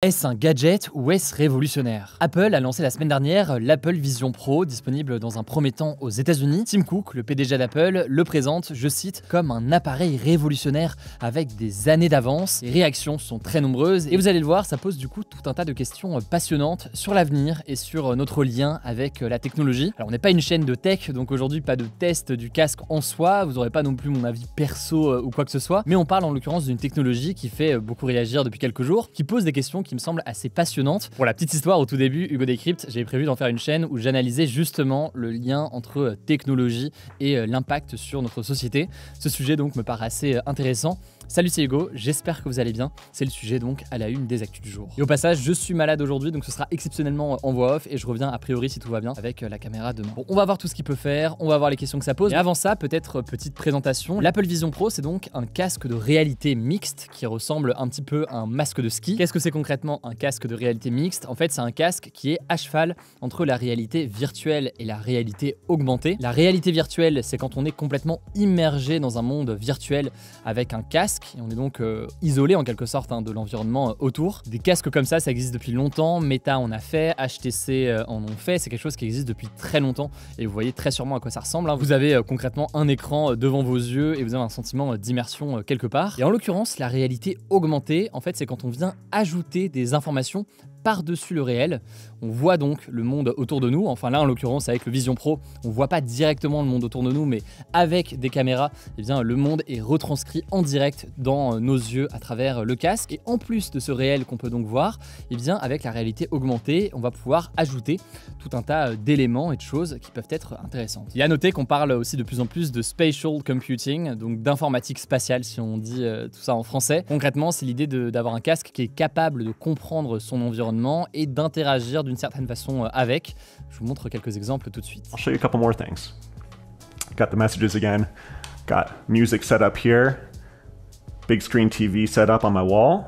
Est-ce un gadget ou est-ce révolutionnaire Apple a lancé la semaine dernière l'Apple Vision Pro, disponible dans un premier temps aux États-Unis. Tim Cook, le PDG d'Apple, le présente, je cite, comme un appareil révolutionnaire avec des années d'avance. Les réactions sont très nombreuses et vous allez le voir, ça pose du coup tout un tas de questions passionnantes sur l'avenir et sur notre lien avec la technologie. Alors on n'est pas une chaîne de tech, donc aujourd'hui pas de test du casque en soi, vous n'aurez pas non plus mon avis perso euh, ou quoi que ce soit, mais on parle en l'occurrence d'une technologie qui fait euh, beaucoup réagir depuis quelques jours, qui pose des questions qui me semble assez passionnante. Pour la petite histoire, au tout début, Hugo Décrypte, j'avais prévu d'en faire une chaîne où j'analysais justement le lien entre euh, technologie et euh, l'impact sur notre société. Ce sujet donc me paraît assez euh, intéressant. Salut, c'est Hugo, j'espère que vous allez bien. C'est le sujet donc à la une des actus du jour. Et au passage, je suis malade aujourd'hui, donc ce sera exceptionnellement euh, en voix off et je reviens a priori si tout va bien avec euh, la caméra demain. Bon, on va voir tout ce qu'il peut faire, on va voir les questions que ça pose. Mais avant ça, peut-être euh, petite présentation. L'Apple Vision Pro, c'est donc un casque de réalité mixte qui ressemble un petit peu à un masque de ski. Qu'est-ce que c'est concrètement un casque de réalité mixte En fait, c'est un casque qui est à cheval entre la réalité virtuelle et la réalité augmentée. La réalité virtuelle, c'est quand on est complètement immergé dans un monde virtuel avec un casque et on est donc euh, isolé en quelque sorte hein, de l'environnement euh, autour. Des casques comme ça, ça existe depuis longtemps. Meta en a fait, HTC euh, en ont fait. C'est quelque chose qui existe depuis très longtemps. Et vous voyez très sûrement à quoi ça ressemble. Hein. Vous avez concrètement un écran devant vos yeux et vous avez un sentiment d'immersion quelque part. Et en l'occurrence, la réalité augmentée, en fait, c'est quand on vient ajouter des informations par-dessus le réel. On voit donc le monde autour de nous. Enfin là, en l'occurrence, avec le Vision Pro, on voit pas directement le monde autour de nous, mais avec des caméras, eh bien, le monde est retranscrit en direct dans nos yeux à travers le casque. Et en plus de ce réel qu'on peut donc voir, eh bien, avec la réalité augmentée, on va pouvoir ajouter tout un tas d'éléments et de choses qui peuvent être intéressantes. Il y a à noter qu'on parle aussi de plus en plus de spatial computing, donc d'informatique spatiale si on dit euh, tout ça en français. Concrètement, c'est l'idée d'avoir un casque qui est capable de comprendre son environnement et d'interagir d'une certaine façon euh, avec. Je vous montre quelques exemples tout de suite. I'll show you a couple more things. Got the messages again. Got music set up here. Big screen TV set up on my wall.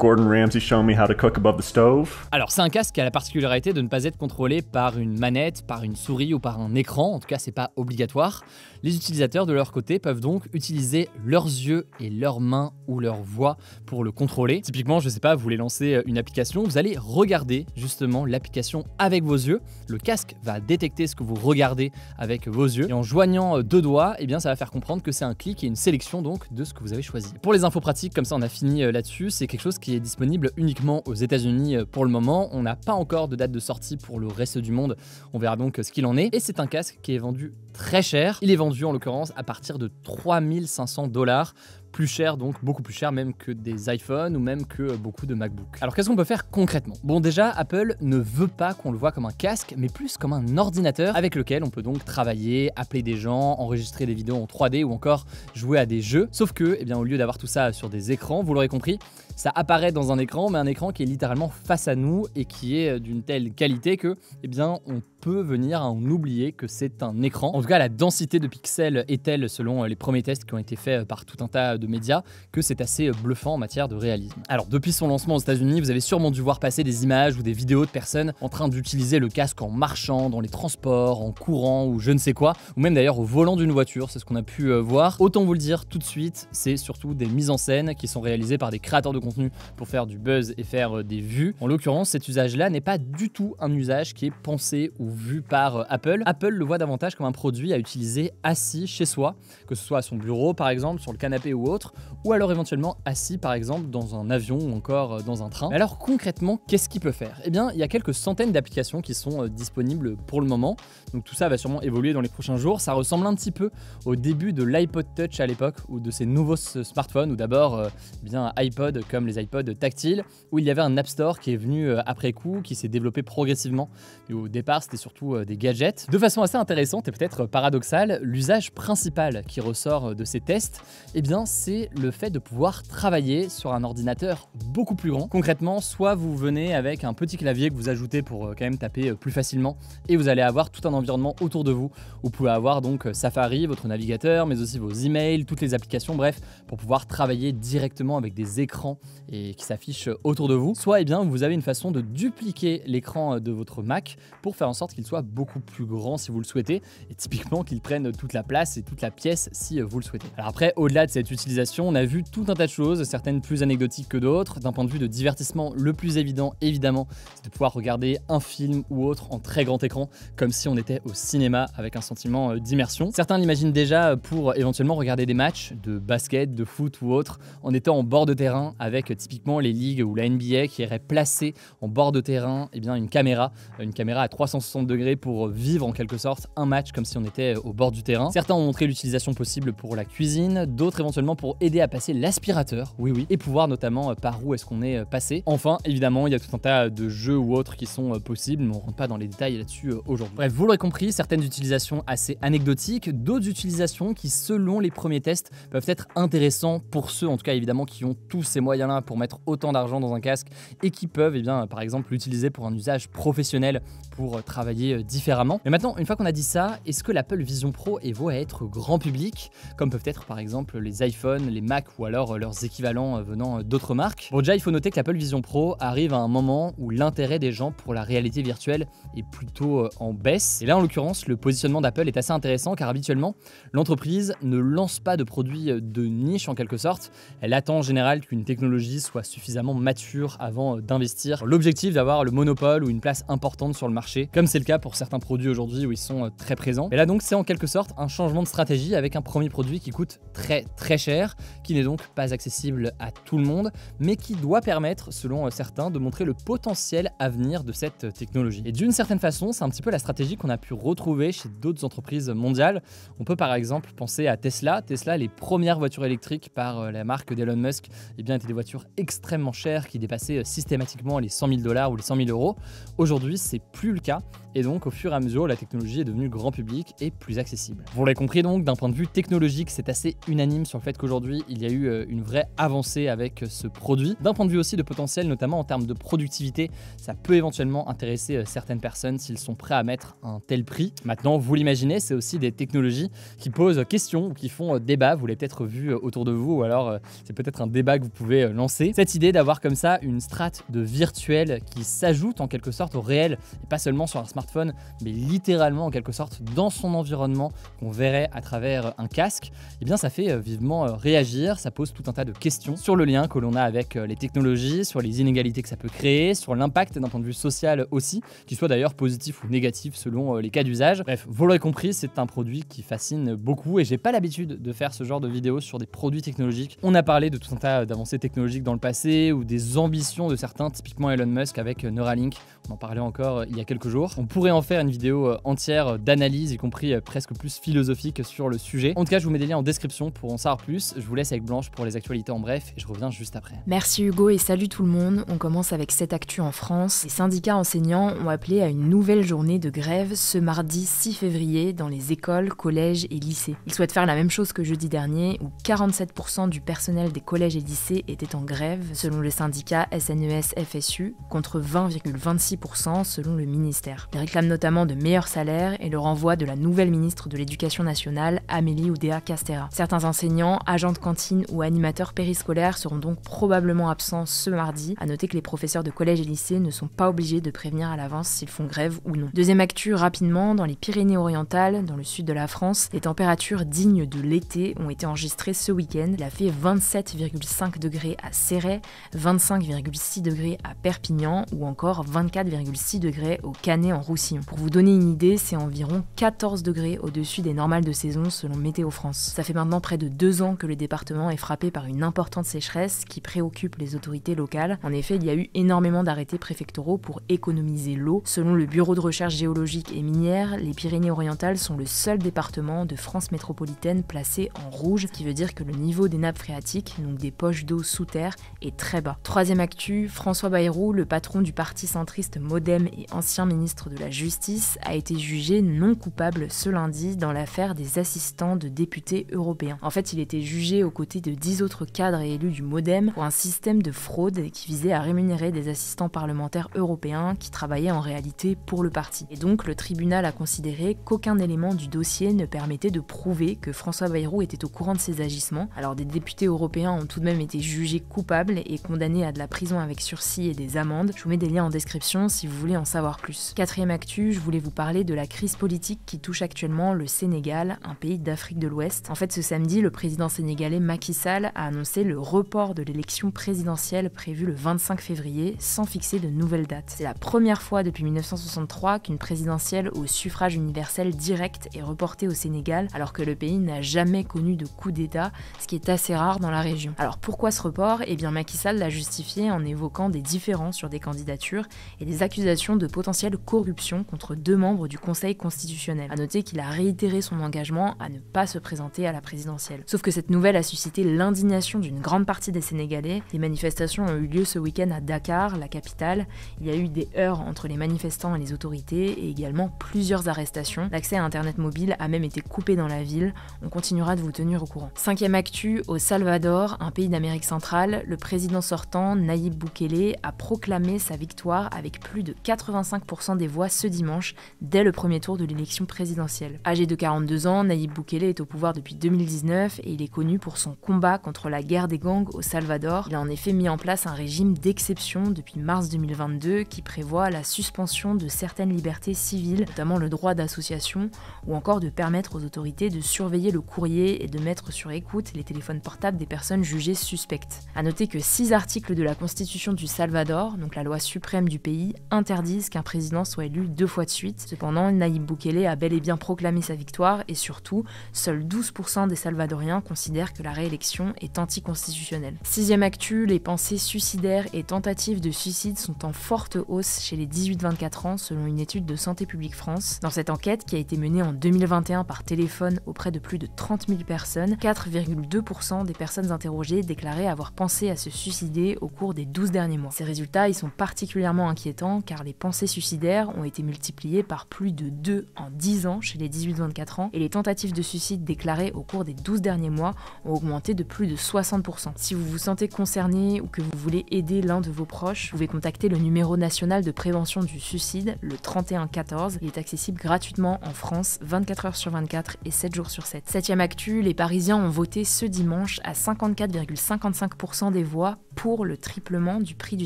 Gordon Ramsay me how to cook above the stove. Alors c'est un casque qui a la particularité de ne pas être contrôlé par une manette, par une souris ou par un écran, en tout cas c'est pas obligatoire. Les utilisateurs de leur côté peuvent donc utiliser leurs yeux et leurs mains ou leur voix pour le contrôler. Typiquement, je sais pas, vous voulez lancer euh, une application, vous allez regarder justement l'application avec vos yeux. Le casque va détecter ce que vous regardez avec vos yeux et en joignant euh, deux doigts, eh bien ça va faire comprendre que c'est un clic et une sélection donc de ce que vous avez choisi. Pour les infos pratiques, comme ça on a fini euh, là-dessus, c'est quelque chose qui est disponible uniquement aux États-Unis euh, pour le moment. On n'a pas encore de date de sortie pour le reste du monde. On verra donc euh, ce qu'il en est. Et c'est un casque qui est vendu très cher. Il est vendu en l'occurrence à partir de 3500 dollars plus cher, donc beaucoup plus cher même que des iPhones ou même que euh, beaucoup de MacBook. Alors qu'est-ce qu'on peut faire concrètement Bon déjà, Apple ne veut pas qu'on le voit comme un casque, mais plus comme un ordinateur avec lequel on peut donc travailler, appeler des gens, enregistrer des vidéos en 3D ou encore jouer à des jeux. Sauf que, eh bien, au lieu d'avoir tout ça sur des écrans, vous l'aurez compris, ça apparaît dans un écran, mais un écran qui est littéralement face à nous et qui est euh, d'une telle qualité que, eh bien, on peut venir à en oublier que c'est un écran. En tout cas, la densité de pixels est telle, selon euh, les premiers tests qui ont été faits euh, par tout un tas de médias, que c'est assez bluffant en matière de réalisme. Alors, depuis son lancement aux États-Unis, vous avez sûrement dû voir passer des images ou des vidéos de personnes en train d'utiliser le casque en marchant, dans les transports, en courant ou je ne sais quoi, ou même d'ailleurs au volant d'une voiture, c'est ce qu'on a pu voir. Autant vous le dire tout de suite, c'est surtout des mises en scène qui sont réalisées par des créateurs de contenu pour faire du buzz et faire euh, des vues. En l'occurrence, cet usage-là n'est pas du tout un usage qui est pensé ou vu par euh, Apple. Apple le voit davantage comme un produit à utiliser assis chez soi, que ce soit à son bureau par exemple, sur le canapé ou autre, ou alors éventuellement assis par exemple dans un avion ou encore euh, dans un train. alors concrètement, qu'est-ce qu'il peut faire Eh bien, il y a quelques centaines d'applications qui sont disponibles pour le moment, donc tout ça va sûrement évoluer dans les prochains jours. Ça ressemble un petit peu au début de l'iPod Touch à l'époque, ou de ces nouveaux smartphones, ou d'abord, eh bien iPod comme les iPods tactiles, où il y avait un App Store qui est venu euh, après coup, qui s'est développé progressivement. Et au départ, c'était surtout euh, des gadgets. De façon assez intéressante et peut-être paradoxale, l'usage principal qui ressort euh, de ces tests, eh bien, c'est le fait de pouvoir travailler sur un ordinateur beaucoup plus grand. Concrètement, soit vous venez avec un petit clavier que vous ajoutez pour quand même taper plus facilement, et vous allez avoir tout un environnement autour de vous. Vous pouvez avoir donc Safari, votre navigateur, mais aussi vos emails, toutes les applications, bref, pour pouvoir travailler directement avec des écrans et qui s'affiche autour de vous, soit eh bien vous avez une façon de dupliquer l'écran euh, de votre Mac pour faire en sorte qu'il soit beaucoup plus grand si vous le souhaitez, et typiquement qu'il prenne toute la place et toute la pièce si euh, vous le souhaitez. Alors après, au-delà de cette utilisation, on a vu tout un tas de choses, certaines plus anecdotiques que d'autres. D'un point de vue de divertissement, le plus évident, évidemment, c'est de pouvoir regarder un film ou autre en très grand écran, comme si on était au cinéma avec un sentiment euh, d'immersion. Certains l'imaginent déjà pour éventuellement regarder des matchs de basket, de foot ou autre, en étant en bord de terrain avec euh, typiquement les ligues ou la NBA qui irait placer en bord de terrain et eh bien, une caméra, une caméra à 360 degrés pour euh, vivre en quelque sorte un match comme si on était euh, au bord du terrain. Certains ont montré l'utilisation possible pour la cuisine, d'autres éventuellement pour aider à passer l'aspirateur, oui oui, et pouvoir notamment par où est-ce qu'on est passé. Enfin, évidemment, il y a tout un tas de jeux ou autres qui sont possibles, mais on rentre pas dans les détails là-dessus aujourd'hui. Bref, vous l'aurez compris, certaines utilisations assez anecdotiques, d'autres utilisations qui, selon les premiers tests, peuvent être intéressants pour ceux, en tout cas évidemment, qui ont tous ces moyens pour mettre autant d'argent dans un casque et qui peuvent, et eh bien, par exemple, l'utiliser pour un usage professionnel, pour euh, travailler euh, différemment. Mais maintenant, une fois qu'on a dit ça, est-ce que l'Apple Vision Pro est eh, voué à être grand public, comme peuvent être par exemple les iPhones, les Mac ou alors euh, leurs équivalents venant d'autres marques Bon, déjà, il faut noter que l'Apple Vision Pro arrive à un moment où l'intérêt des gens pour la réalité virtuelle est plutôt en baisse. Et là, en l'occurrence, le positionnement d'Apple est assez intéressant car habituellement, l'entreprise ne lance pas de produits de niche en quelque sorte. Elle attend en général qu'une technologie soit suffisamment mature avant d'investir. L'objectif d'avoir le monopole ou une place importante sur le marché, comme c'est le cas pour certains produits aujourd'hui où ils sont euh, très présents. Et là donc c'est en quelque sorte un changement de stratégie avec un premier produit qui coûte très très cher, qui n'est donc pas accessible à tout le monde, mais qui doit permettre, selon euh, certains, de montrer le potentiel à venir de cette euh, technologie. Et d'une certaine façon, c'est un petit peu la stratégie qu'on a pu retrouver chez d'autres entreprises mondiales. On peut par exemple penser à Tesla. Tesla, les premières voitures électriques par la marque d'Elon Musk, et eh bien, étaient des voitures extrêmement chères qui dépassaient euh, systématiquement les 100 000 dollars ou les 100 000 euros. Aujourd'hui, c'est plus le cas, et donc au fur et à mesure, la technologie est devenue grand public et plus accessible. Vous l'avez compris donc, d'un point de vue technologique, c'est assez unanime sur le fait qu'aujourd'hui, il y a eu euh, une vraie avancée avec euh, ce produit. D'un point de vue aussi de potentiel, notamment en termes de productivité, ça peut éventuellement intéresser certaines personnes s'ils sont prêts à mettre un tel prix. Maintenant, vous l'imaginez, c'est aussi des technologies qui posent questions ou qui font débat. Vous l'avez peut-être vu autour de vous, ou alors c'est peut-être un débat que vous pouvez euh, Cette idée d'avoir comme ça une strate de virtuel qui s'ajoute en quelque sorte au réel, et pas seulement sur un smartphone, mais littéralement en quelque sorte dans son environnement qu'on verrait à travers un casque, et eh bien ça fait euh, vivement euh, réagir, ça pose tout un tas de questions sur le lien que l'on a avec les technologies, sur les inégalités que ça peut créer, sur l'impact d'un point de vue social aussi, qui soit d'ailleurs positif ou négatif selon les cas d'usage. Bref, vous l'aurez compris, c'est un produit qui fascine beaucoup et j'ai pas l'habitude de faire ce genre de vidéos sur des produits technologiques. On a parlé de tout un tas d'avancées technologiques dans le passé ou des ambitions de certains, typiquement Elon Musk avec euh, Neuralink. On en parlait encore euh, il y a quelques jours. On pourrait en faire une vidéo euh, entière d'analyse, y compris presque plus philosophique sur le sujet. En tout cas, je vous mets des liens en description pour en savoir plus. Je vous laisse avec Blanche pour les actualités en bref et je reviens juste après. Merci Hugo et salut tout le monde. On commence avec cette actu en France. Les syndicats enseignants ont appelé à une nouvelle journée de grève ce mardi 6 février dans les écoles, collèges et lycées. Ils souhaitent faire la même chose que jeudi dernier où 47% du personnel des collèges et lycées est est en grève, selon le syndicat SNES-FSU, contre 20,26% selon le ministère. Ils réclament notamment de meilleurs salaires et le renvoi de la nouvelle ministre de l'Éducation nationale, Amélie Oudéa Castera. Certains enseignants, agents de cantine ou animateurs périscolaires seront donc probablement absents ce mardi. À noter que les professeurs de collège et lycée ne sont pas obligés de prévenir à l'avance s'ils font grève ou non. Deuxième actu rapidement, dans les Pyrénées-Orientales, dans le sud de la France, les températures dignes de l'été ont été enregistrées ce week-end. Il a fait 27,5 degrés à Céret, 25,6 degrés à Perpignan ou encore 24,6 degrés au Canet en Roussillon. Pour vous donner une idée, c'est environ 14 degrés au-dessus des normales de saison selon Météo France. Ça fait maintenant près de deux ans que le département est frappé par une importante sécheresse qui préoccupe les autorités locales. En effet, il y a eu énormément d'arrêtés préfectoraux pour économiser l'eau. Selon le Bureau de recherche géologique et minière, les Pyrénées-Orientales sont le seul département de France métropolitaine placé en rouge, ce qui veut dire que le niveau des nappes phréatiques, donc des poches d'eau sous terre est très bas. Troisième actu, François Bayrou, le patron du parti centriste Modem et ancien ministre de la Justice, a été jugé non coupable ce lundi dans l'affaire des assistants de députés européens. En fait, il était jugé aux côtés de dix autres cadres et élus du Modem pour un système de fraude qui visait à rémunérer des assistants parlementaires européens qui travaillaient en réalité pour le parti. Et donc, le tribunal a considéré qu'aucun élément du dossier ne permettait de prouver que François Bayrou était au courant de ses agissements. Alors, des députés européens ont tout de même été jugés coupable et condamné à de la prison avec sursis et des amendes. Je vous mets des liens en description si vous voulez en savoir plus. Quatrième actu, je voulais vous parler de la crise politique qui touche actuellement le Sénégal, un pays d'Afrique de l'Ouest. En fait, ce samedi, le président sénégalais Macky Sall a annoncé le report de l'élection présidentielle prévue le 25 février sans fixer de nouvelle date. C'est la première fois depuis 1963 qu'une présidentielle au suffrage universel direct est reportée au Sénégal alors que le pays n'a jamais connu de coup d'État, ce qui est assez rare dans la région. Alors pourquoi ce report et eh bien Macky Sall l'a justifié en évoquant des différences sur des candidatures et des accusations de potentielle corruption contre deux membres du Conseil constitutionnel. A noter qu'il a réitéré son engagement à ne pas se présenter à la présidentielle. Sauf que cette nouvelle a suscité l'indignation d'une grande partie des Sénégalais. Des manifestations ont eu lieu ce week-end à Dakar, la capitale. Il y a eu des heurts entre les manifestants et les autorités et également plusieurs arrestations. L'accès à Internet mobile a même été coupé dans la ville. On continuera de vous tenir au courant. Cinquième actu, au Salvador, un pays d'Amérique centrale le président sortant, Naïb Boukele, a proclamé sa victoire avec plus de 85% des voix ce dimanche, dès le premier tour de l'élection présidentielle. Âgé de 42 ans, Naïb Boukele est au pouvoir depuis 2019 et il est connu pour son combat contre la guerre des gangs au Salvador. Il a en effet mis en place un régime d'exception depuis mars 2022 qui prévoit la suspension de certaines libertés civiles, notamment le droit d'association, ou encore de permettre aux autorités de surveiller le courrier et de mettre sur écoute les téléphones portables des personnes jugées suspectes. A noter que six articles de la Constitution du Salvador, donc la loi suprême du pays, interdisent qu'un président soit élu deux fois de suite. Cependant, Nayib Bukele a bel et bien proclamé sa victoire et surtout, seuls 12% des Salvadoriens considèrent que la réélection est anticonstitutionnelle. Sixième actu, les pensées suicidaires et tentatives de suicide sont en forte hausse chez les 18-24 ans selon une étude de Santé publique France. Dans cette enquête qui a été menée en 2021 par téléphone auprès de plus de 30 000 personnes, 4,2% des personnes interrogées déclaraient avoir penser à se suicider au cours des 12 derniers mois. Ces résultats, ils sont particulièrement inquiétants car les pensées suicidaires ont été multipliées par plus de 2 en 10 ans chez les 18-24 ans et les tentatives de suicide déclarées au cours des 12 derniers mois ont augmenté de plus de 60%. Si vous vous sentez concerné ou que vous voulez aider l'un de vos proches, vous pouvez contacter le numéro national de prévention du suicide, le 3114. Il est accessible gratuitement en France 24 heures sur 24 et 7 jours sur 7. Septième actu, les Parisiens ont voté ce dimanche à 54,55% des voix pour le triplement du prix du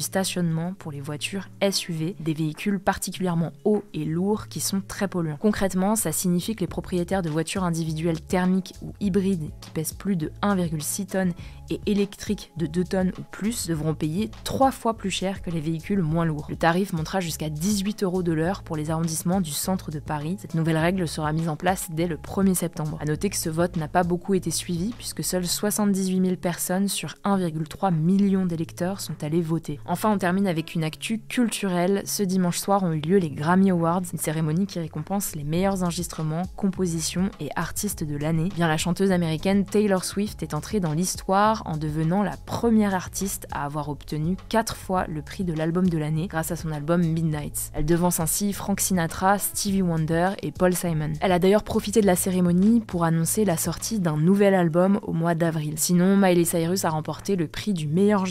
stationnement pour les voitures SUV, des véhicules particulièrement hauts et lourds qui sont très polluants. Concrètement, ça signifie que les propriétaires de voitures individuelles thermiques ou hybrides qui pèsent plus de 1,6 tonnes et électriques de 2 tonnes ou plus devront payer 3 fois plus cher que les véhicules moins lourds. Le tarif montera jusqu'à 18 euros de l'heure pour les arrondissements du centre de Paris. Cette nouvelle règle sera mise en place dès le 1er septembre. A noter que ce vote n'a pas beaucoup été suivi puisque seules 78 000 personnes sur 1,3 million des lecteurs sont allés voter. Enfin, on termine avec une actu culturelle. Ce dimanche soir ont eu lieu les Grammy Awards, une cérémonie qui récompense les meilleurs enregistrements, compositions et artistes de l'année. Bien, la chanteuse américaine Taylor Swift est entrée dans l'histoire en devenant la première artiste à avoir obtenu 4 fois le prix de l'album de l'année grâce à son album Midnight. Elle devance ainsi Frank Sinatra, Stevie Wonder et Paul Simon. Elle a d'ailleurs profité de la cérémonie pour annoncer la sortie d'un nouvel album au mois d'avril. Sinon, Miley Cyrus a remporté le prix du meilleur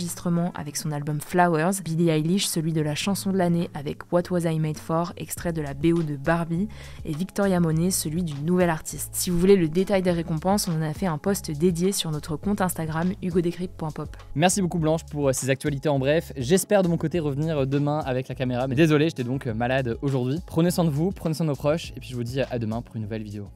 avec son album Flowers, Billie Eilish celui de la chanson de l'année avec What Was I Made For, extrait de la BO de Barbie, et Victoria Monet celui du nouvel artiste. Si vous voulez le détail des récompenses, on en a fait un post dédié sur notre compte Instagram Pop. Merci beaucoup Blanche pour euh, ces actualités en bref. J'espère de mon côté revenir euh, demain avec la caméra, mais désolé, j'étais donc euh, malade aujourd'hui. Prenez soin de vous, prenez soin de nos proches, et puis je vous dis à demain pour une nouvelle vidéo.